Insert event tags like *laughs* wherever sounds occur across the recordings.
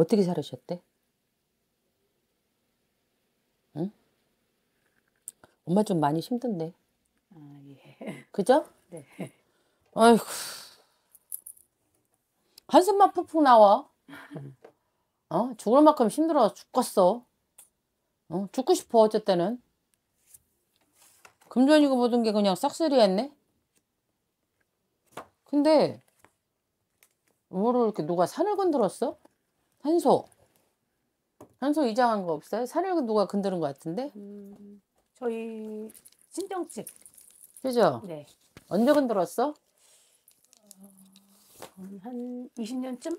어떻게 살으셨대? 응? 엄마 좀 많이 힘든데. 아, 예. 그죠? 네. 아이고. 한숨만 푹푹 나와. 어? 죽을 만큼 힘들어 죽겠어. 어? 죽고 싶어, 어쨌든. 금전이고 모든 게 그냥 싹쓸이했네? 근데, 뭐를 이렇게 누가 산을 건드렸어? 한소. 한소 이장한 거 없어요? 산을 누가 건드는 것 같은데? 음, 저희 친정집. 그죠? 네. 언제 건드렸어? 음, 한 20년쯤?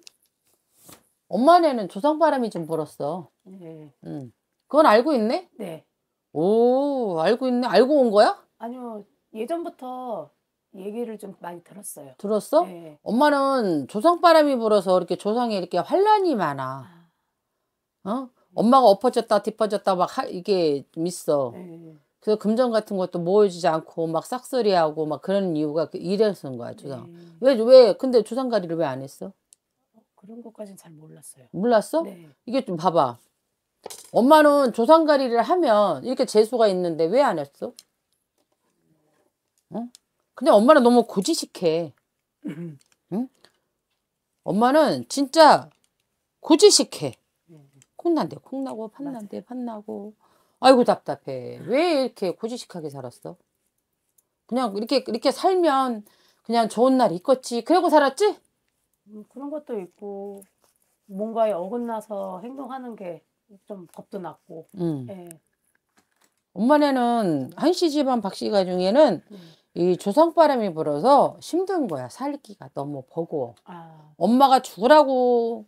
엄마네는 조상바람이 좀 불었어. 네. 음. 그건 알고 있네? 네. 오, 알고 있네. 알고 온 거야? 아니요. 예전부터 얘기를 좀 많이 들었어요. 들었어? 네. 엄마는 조상 바람이 불어서 이렇게 조상에 이렇게 환란이 많아. 아. 어? 엄마가 엎어졌다 뒤퍼졌다 막 하, 이게 있어. 네. 그래서 금전 같은 것도 모여지지 않고 막 싹쓸이하고 막 그런 이유가 이래서 그 거야 조상. 왜왜 왜, 근데 조상가리를 왜 안 했어? 어, 그런 것까지는 잘 몰랐어요. 몰랐어? 네. 이게 좀 봐봐. 엄마는 조상가리를 하면 이렇게 재수가 있는데 왜 안 했어? 응? 어? 근데 엄마는 너무 고지식해. 음. 응? 엄마는 진짜 고지식해. 콩난대 콩나고 판난대 판나고. 아이고 답답해. 왜 이렇게 고지식하게 살았어? 그냥 이렇게 이렇게 살면 그냥 좋은 날 있겠지. 그러고 살았지? 음, 그런 것도 있고 뭔가에 어긋나서 행동하는 게 좀 겁도 났고. 음. 예. 엄마네는 한 씨 집안 박씨 가중에는 음. 이 조상바람이 불어서 힘든 거야. 살기가 너무 버거워. 아. 엄마가 죽으라고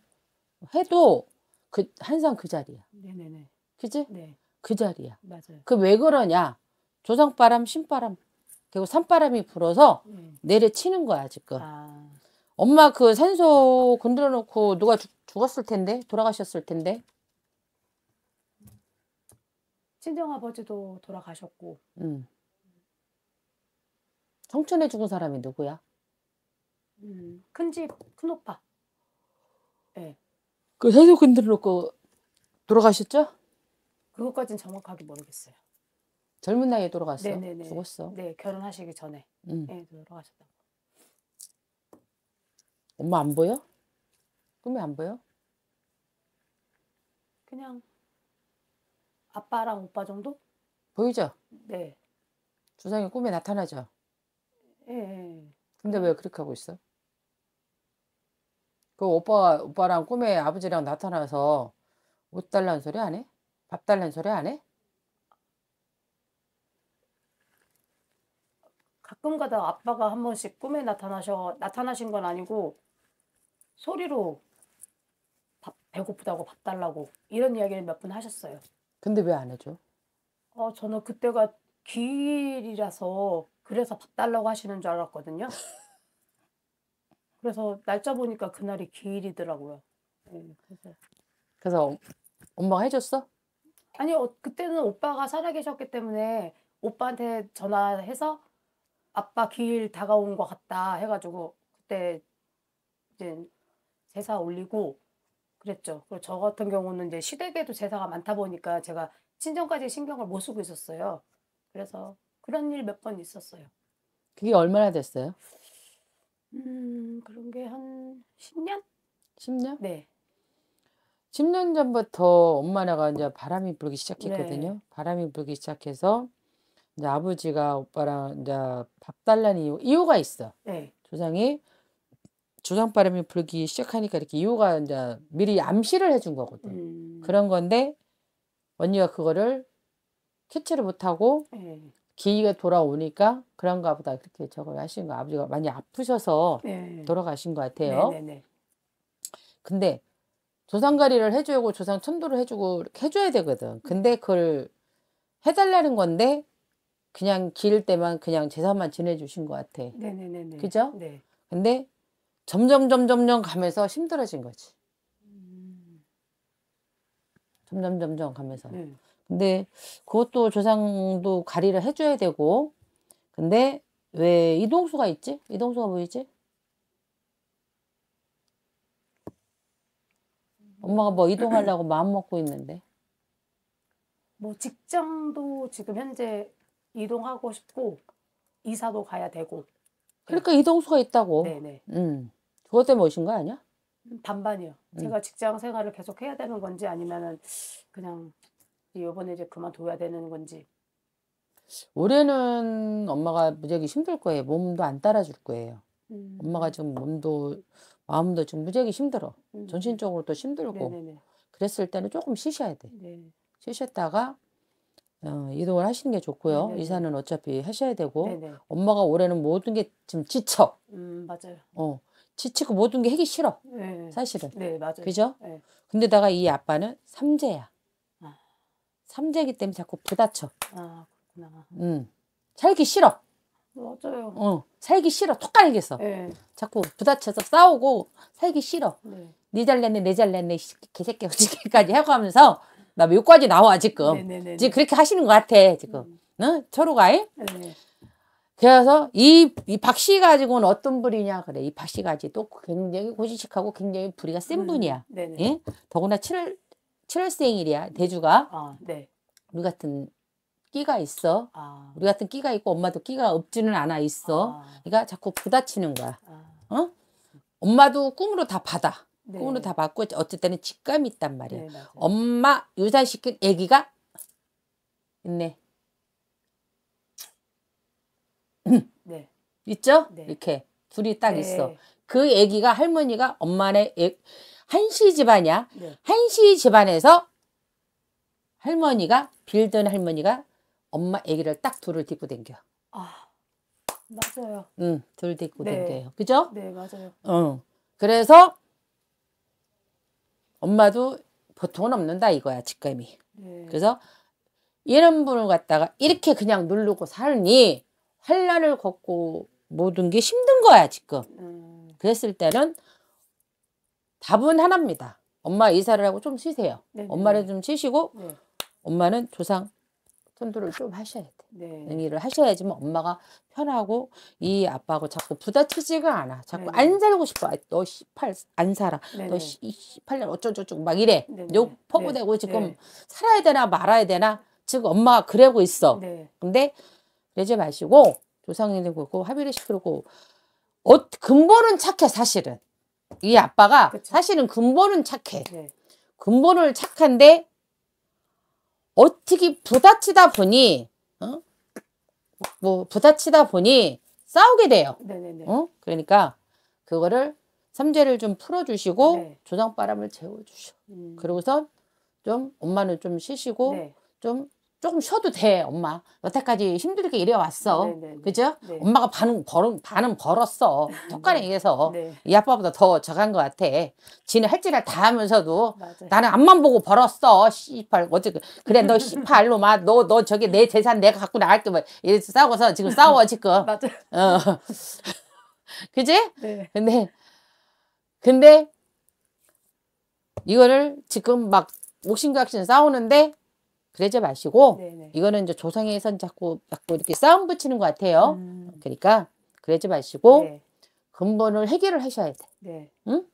해도 그 항상 그 자리야. 네네네. 그지? 네. 그 자리야. 맞아요. 그 왜 그러냐? 조상바람, 신바람, 그리고 산바람이 불어서 음. 내려치는 거야 지금. 아. 엄마 그 산소 건드려 놓고 누가 죽, 었을 텐데 돌아가셨을 텐데. 친정 아버지도 돌아가셨고. 음. 성춘에 죽은 사람이 누구야? 음, 큰집 큰 오빠. 네. 그 해소 건드놓고 돌아가셨죠? 그것까진 정확하게 모르겠어요. 젊은 나이에 돌아갔어. 네네네. 죽었어. 네 결혼하시기 전에 음. 네, 돌아가셨다고. 엄마 안 보여? 꿈이 안 보여? 그냥 아빠랑 오빠 정도? 보이죠? 네. 주상이 꿈에 나타나죠? 예, 예. 근데 왜 그렇게 하고 있어? 그 오빠 오빠랑 꿈에 아버지랑 나타나서 옷 달라는 소리 안 해? 밥 달라는 소리 안 해? 가끔가다 아빠가 한 번씩 꿈에 나타나셔 나타나신 건 아니고 소리로 밥 배고프다고 밥 달라고 이런 이야기를 몇 번 하셨어요. 근데 왜 안 해줘? 어 저는 그때가 기일이라서 그래서 밥 달라고 하시는 줄 알았거든요. 그래서 날짜 보니까 그날이 기일이더라고요. 예, 그래서 엄마가 해줬어? 아니 어, 그때는 오빠가 살아계셨기 때문에 오빠한테 전화해서 아빠 기일 다가온 것 같다 해가지고 그때 이제 제사 올리고 그랬죠. 그리고 저 같은 경우는 이제 시댁에도 제사가 많다 보니까 제가 친정까지 신경을 못 쓰고 있었어요. 그래서 그런 일 몇 번 있었어요. 그게 얼마나 됐어요? 음, 그런 게 한 10년? 10년? 네. 10년 전부터 엄마 나가 이제 바람이 불기 시작했거든요. 네. 바람이 불기 시작해서 이제 아버지가 오빠랑 이제 밥 달라는 이유, 이유가 있어. 네. 조상이 조상 바람이 불기 시작하니까 이렇게 이유가 이제 미리 암시를 해준 거거든. 음. 그런 건데 언니가 그거를 캐치를 못하고 네. 기회가 돌아오니까 그런가 보다 그렇게 저걸 하신 거 아버지가 많이 아프셔서 네. 돌아가신 것 같아요. 네, 네, 근데 조상가리를 해주고 조상 천도를 해주고 해줘야 되거든. 근데 음. 그걸 해달라는 건데 그냥 기일 때만 그냥 제사만 지내주신 것 같아. 네네네. 그죠? 네. 근데 점점 점점점 가면서 힘들어진 거지. 음... 점점 점점 가면서. 네. 근데 그것도 조상도 가리를 해줘야 되고 근데 왜 이동수가 있지? 이동수가 보이지? 엄마가 뭐 이동하려고 마음 먹고 있는데 뭐 직장도 지금 현재 이동하고 싶고 이사도 가야 되고 그러니까 네. 이동수가 있다고 네네 음 그것 때문에 오신 거 아니야? 반반이요 음. 제가 직장 생활을 계속 해야 되는 건지 아니면은 그냥 이번에 이제 그만둬야 되는 건지. 올해는 엄마가 무지하게 힘들 거예요. 몸도 안 따라줄 거예요. 음. 엄마가 지금 몸도 마음도 지금 무지하게 힘들어. 음. 정신적으로도 힘들고. 네네네. 그랬을 때는 조금 쉬셔야 돼. 네. 쉬셨다가 어, 이동을 하시는 게 좋고요. 네네. 이사는 어차피 하셔야 되고 네네. 엄마가 올해는 모든 게 지금 지쳐. 음 맞아요. 어 지치고 모든 게 하기 싫어. 네네. 사실은. 네 맞아요. 그죠? 네. 근데다가 이 아빠는 삼재야. 삼재기 때문에 자꾸 부닥쳐. 아, 그렇구나. 음. 살기 싫어. 맞아요. 어, 살기 싫어. 톡깔겠어 네. 자꾸 부닥쳐서 싸우고 살기 싫어. 네. 네 잘났네, 내 잘났네, 개새끼 어찌게까지 하고 하면서 나 욕까지 나와 지금. 네네네네. 지금 그렇게 하시는 것 같아 지금. 음. 응? 서로가 네. 그래서 이, 이 박씨 가지고는 어떤 분이냐 그래 이 박씨 가지 또 굉장히 고지식하고 굉장히 부리가 센 음. 분이야. 네네. 예? 더구나 칠 7월생 일이야 대주가 아, 네. 우리 같은 끼가 있어 아. 우리 같은 끼가 있고 엄마도 끼가 없지는 않아 있어 아. 그러니까 자꾸 부딪히는 거야 아. 어 엄마도 꿈으로 다 받아 네. 꿈으로 다 받고 어쨌든 직감이 있단 말이야 네, 엄마 유산시킨 애기가 있네 네. 있죠 네. 이렇게 둘이 딱 네. 있어 그 애기가 할머니가 엄마네 애, 한시 집안이야. 네. 한시 집안에서 할머니가 빌던 할머니가 엄마 아기를 딱 둘을 딛고 댕겨. 아 맞아요. 응, 둘 데리고 네. 댕겨요. 그죠? 네 맞아요. 응. 어. 그래서 엄마도 보통은 없는다 이거야 직감이. 네. 그래서 이런 분을 갖다가 이렇게 그냥 누르고 살니 환란을 걷고 모든 게 힘든 거야 지금. 음. 그랬을 때는 답은 하나입니다. 엄마 이사를 하고 좀 쉬세요. 네네. 엄마를 좀 쉬시고 네. 엄마는 조상 선도를 좀 하셔야 돼. 네. 능이를 하셔야지만 엄마가 편하고 이 아빠하고 자꾸 부딪히지가 않아. 자꾸 네네. 네. 안 살고 싶어. 아, 너 18 안 살아. 네네. 너 18년 어쩌고저쩌고 막 이래. 네, 욕 퍼부대고 지금 살아야 되나 말아야 되나 지금 엄마가 그러고 있어. 근데 그러지 마시고 조상님들 보고 합의를 시키고 어, 근본은 착해 사실은. 이 아빠가 그쵸. 사실은 근본은 착해. 네. 근본을 착한데 어떻게 부딪히다 보니 어? 뭐 부딪히다 보니 싸우게 돼요. 네네네. 어? 그러니까 그거를 삼재를 좀 풀어주시고 네. 조상바람을 재워주셔. 음. 그러고선 좀 엄마는 좀 쉬시고 네. 좀 조금 쉬어도 돼 엄마 여태까지 힘들게 일해왔어 그죠 네. 엄마가 반은 벌은 반은 벌었어 음, 음, 턱관에 네. 의해서 네. 이 아빠보다 더 적은 것 같아 지는 할지을다 하면서도 맞아요. 나는 앞만 보고 벌었어 씨발 어째 그, 그래 너 씨발로 막너너 저기 내 재산 내가 갖고 나갈게 뭐 이래서 싸우고서 지금 *laughs* 싸워 지금 맞아 어. *laughs* 그지 네. 근데 근데 이거를 지금 막 옥신각신 싸우는데 그러지 마시고 네네. 이거는 이제 조상에선 자꾸 자꾸 이렇게 싸움 붙이는 것 같아요. 음. 그러니까 그러지 마시고 네. 근본을 해결을 하셔야 돼. 네. 응?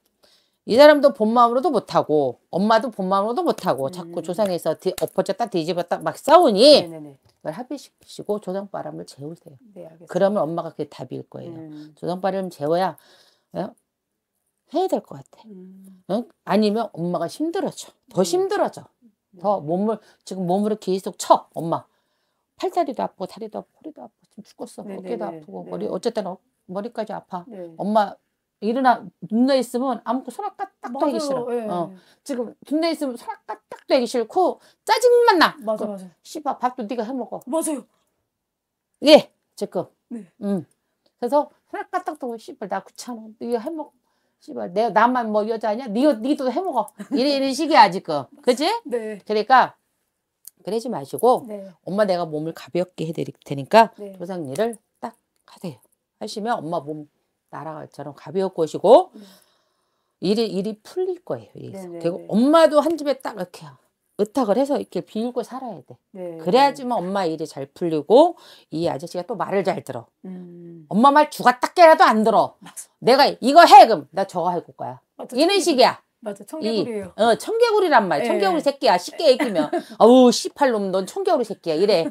이 사람도 본 마음으로도 못하고 엄마도 본 마음으로도 못하고 음. 자꾸 조상에서 엎어졌다 뒤집었다 막 싸우니 그걸 합의시키시고 조상바람을 재우세요. 네, 그러면 엄마가 그게 답일 거예요. 음. 조상바람 을 재워야 어? 해야 될 것 같아. 음. 응? 아니면 엄마가 힘들어져. 더 네. 힘들어져. 더 몸을 지금 몸으로 계속 쳐 엄마 팔다리도 아프고 다리도 아프고 허리도 아프고 지금 죽었어 네네네. 네, 어깨도 네. 아프고 네. 머리 어쨌든 어, 머리까지 아파 네. 엄마 일어나 눈나 있으면 아무것도 손 까딱도 하기 싫어 네. 어. 지금 눈나 있으면 손 까딱도 하기 싫고 짜증만 나 맞아 맞아 씨발 밥도 네가 해 먹어 맞아요 예 지금 네. 음 그래서 손 까딱도 씨발 나 귀찮아 네가 해 먹어 씨발 내가 나만 뭐 여자냐? 니도 니도 해먹어. 이래 이런 식이야 지금. 그치? 네. 그러니까 그러지 마시고 네. 엄마 내가 몸을 가볍게 해드릴 테니까 네. 도상일을 딱 하세요. 하시면 엄마 몸 나라처럼 가벼울 것이고 네. 일이 일이 풀릴 거예요. 네, 네, 그리고 네. 엄마도 한 집에 딱 이렇게 의탁을 해서 이렇게 비우고 살아야 돼. 네. 그래야지만 엄마 일이 잘 풀리고 이 아저씨가 또 말을 잘 들어. 음. 엄마 말 주가 딱깨라도안 들어. 맞아. 내가 이거 해 그럼 나 저거 할 거야. 맞아, 이런 식이야. 맞아 청개구리예요. 이, 어 청개구리란 말. 예. 청개구리 새끼야. 쉽게 얘기면 *laughs* 어우 씨팔놈 넌 청개구리 새끼야 이래.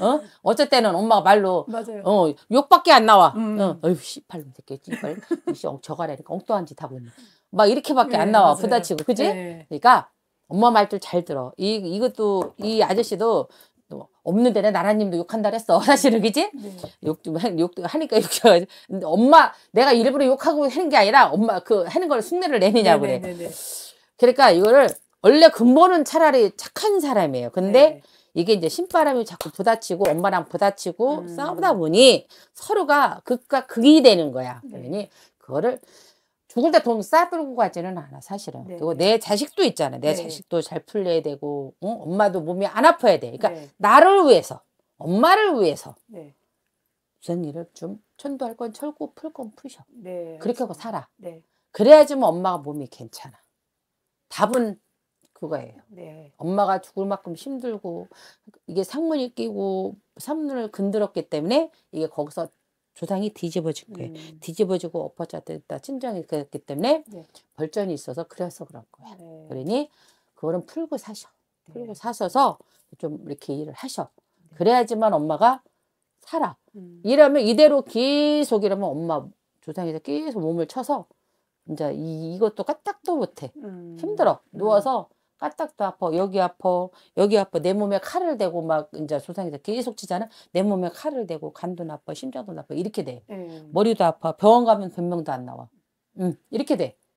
어 어쩔 때는 엄마가 말로 맞아요. 어 욕밖에 안 나와. 음. 어 어휴 씨팔놈 새끼 야 씨팔 씨저거라니까 어, 엉뚱한 짓 하고 있네. 막 이렇게밖에 네, 안 나와 맞아요. 부딪히고 그지? 네. 그러니까 엄마 말들 잘 들어. 이, 이것도, 이 아저씨도 없는 데는 나라님도 욕한다 그랬어. *laughs* 사실은, 그지? 네. 욕도, 욕 하니까 욕해가지고. 엄마, 내가 일부러 욕하고 하는 게 아니라 엄마 그 하는 걸숙내를 내느냐고 그래. 네네네. 네, 네, 네. 그러니까 이거를 원래 근본은 차라리 착한 사람이에요. 근데 네. 이게 이제 신바람이 자꾸 부딪히고 엄마랑 부딪히고 음. 싸우다 보니 서로가 극과 극이 되는 거야. 그러니 그거를 죽을 때 돈 싸들고 가지는 않아 사실은. 네. 그리고 네. 내 자식도 있잖아. 내 네. 자식도 잘 풀려야 되고 응? 어? 엄마도 몸이 안 아파야 돼. 그러니까 네. 나를 위해서 엄마를 위해서 우선 네. 일을 좀 천도할 건 철고 풀건 푸셔. 네, 그렇게 하고 살아. 그래야지 뭐 엄마가 몸이 괜찮아. 답은 그거예요. 네. 엄마가 죽을 만큼 힘들고 이게 상문이 끼고 삼눈을 건드렸기 때문에 이게 거기서 조상이 뒤집어질 거예요. 음. 뒤집어지고 엎어졌다 친정이 그랬기 때문에 네. 벌전이 있어서 그래서 그런 거예요. 네. 그러니 그거는 풀고 사셔. 네. 풀고 네. 사셔서 좀 이렇게 일을 하셔. 네. 그래야지만 엄마가 살아. 음. 이러면 이대로 계속 이러면 엄마 조상에서 계속 몸을 쳐서 이제 이, 이것도 까딱도 못해. 음. 힘들어. 음. 누워서 까딱도 아파 여기 아파 여기 아파 내 몸에 칼을 대고 막 이제 손상이서 계속 치잖아 내 몸에 칼을 대고 간도 나빠 심장도 나빠 이렇게 돼 음. 머리도 아파 병원 가면 변명도 안 나와 음, 이렇게 돼